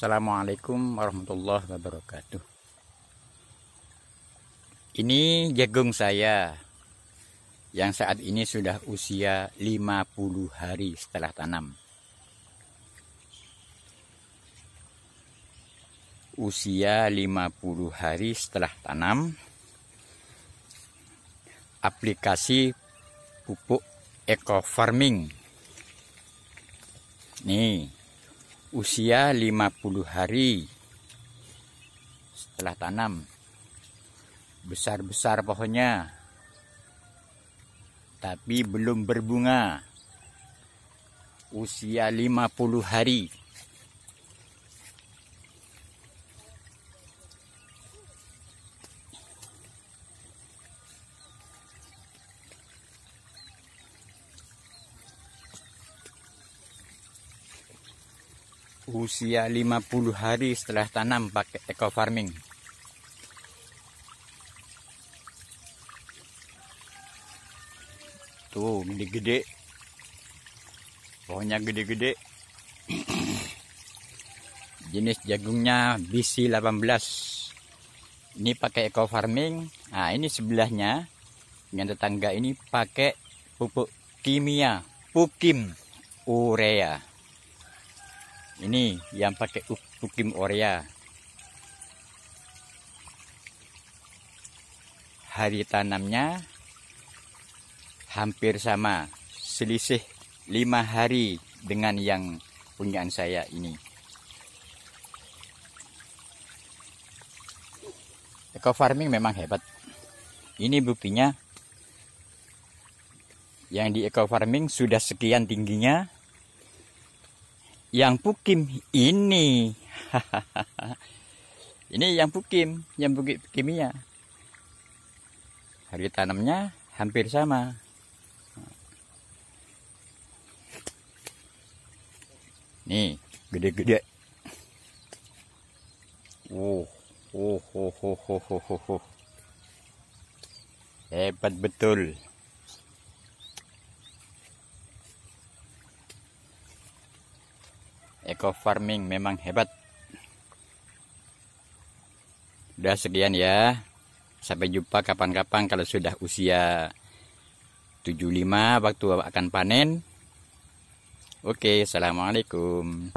Assalamualaikum warahmatullahi wabarakatuh. Ini jagung saya yang saat ini sudah usia 50 hari setelah tanam. Usia 50 hari setelah tanam aplikasi pupuk eco farming. Nih usia 50 hari setelah tanam besar-besar pohonnya tapi belum berbunga usia 50 hari usia 50 hari setelah tanam pakai eco farming. Tuh, gede-gede. Pohonnya gede-gede. Jenis jagungnya BC 18. Ini pakai eco farming. Nah, ini sebelahnya yang tetangga ini pakai pupuk kimia, pukim urea ini yang pakai ukim Orea hari tanamnya hampir sama selisih lima hari dengan yang punyaan saya ini eco farming memang hebat ini buktinya yang di eco farming sudah sekian tingginya yang pukim ini ini yang pukim yang bukit kimia harga tanamnya hampir sama nih gede-gede oh oh oh oh oh oh, oh. oh. hebat betul eco farming memang hebat udah sekian ya sampai jumpa kapan-kapan kalau sudah usia 75 waktu akan panen oke assalamualaikum